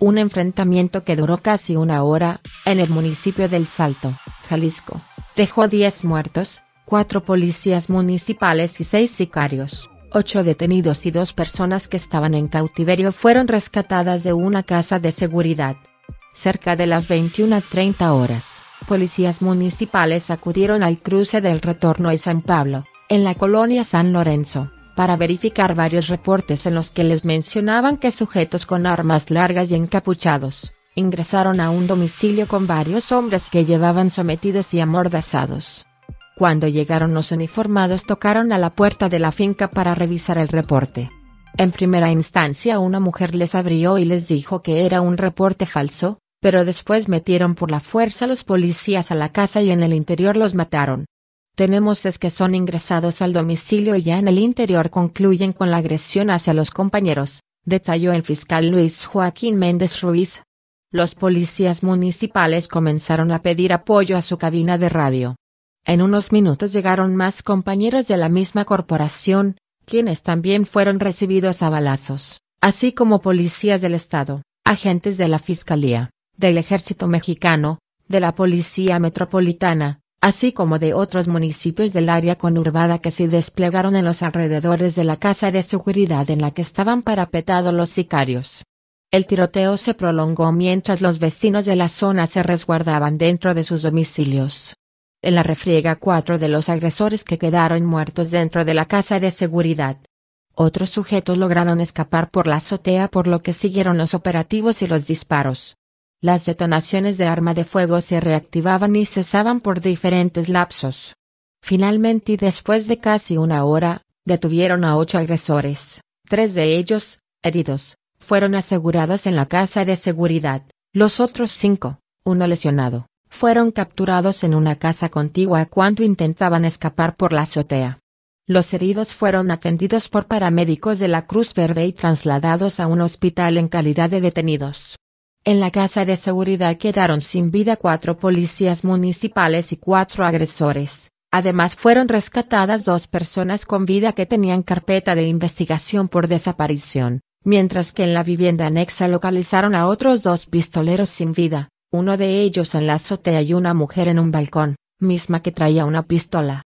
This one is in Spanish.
un enfrentamiento que duró casi una hora, en el municipio del Salto, Jalisco, dejó 10 muertos, 4 policías municipales y 6 sicarios, 8 detenidos y 2 personas que estaban en cautiverio fueron rescatadas de una casa de seguridad. Cerca de las 21.30 horas, policías municipales acudieron al cruce del retorno a San Pablo, en la colonia San Lorenzo para verificar varios reportes en los que les mencionaban que sujetos con armas largas y encapuchados, ingresaron a un domicilio con varios hombres que llevaban sometidos y amordazados. Cuando llegaron los uniformados tocaron a la puerta de la finca para revisar el reporte. En primera instancia una mujer les abrió y les dijo que era un reporte falso, pero después metieron por la fuerza los policías a la casa y en el interior los mataron tenemos es que son ingresados al domicilio y ya en el interior concluyen con la agresión hacia los compañeros, detalló el fiscal Luis Joaquín Méndez Ruiz. Los policías municipales comenzaron a pedir apoyo a su cabina de radio. En unos minutos llegaron más compañeros de la misma corporación, quienes también fueron recibidos a balazos, así como policías del Estado, agentes de la Fiscalía, del Ejército Mexicano, de la Policía Metropolitana, así como de otros municipios del área conurbada que se desplegaron en los alrededores de la casa de seguridad en la que estaban parapetados los sicarios. El tiroteo se prolongó mientras los vecinos de la zona se resguardaban dentro de sus domicilios. En la refriega cuatro de los agresores que quedaron muertos dentro de la casa de seguridad. Otros sujetos lograron escapar por la azotea por lo que siguieron los operativos y los disparos las detonaciones de arma de fuego se reactivaban y cesaban por diferentes lapsos. Finalmente y después de casi una hora, detuvieron a ocho agresores, tres de ellos, heridos, fueron asegurados en la casa de seguridad, los otros cinco, uno lesionado, fueron capturados en una casa contigua cuando intentaban escapar por la azotea. Los heridos fueron atendidos por paramédicos de la Cruz Verde y trasladados a un hospital en calidad de detenidos. En la casa de seguridad quedaron sin vida cuatro policías municipales y cuatro agresores. Además fueron rescatadas dos personas con vida que tenían carpeta de investigación por desaparición, mientras que en la vivienda anexa localizaron a otros dos pistoleros sin vida, uno de ellos en la azotea y una mujer en un balcón, misma que traía una pistola.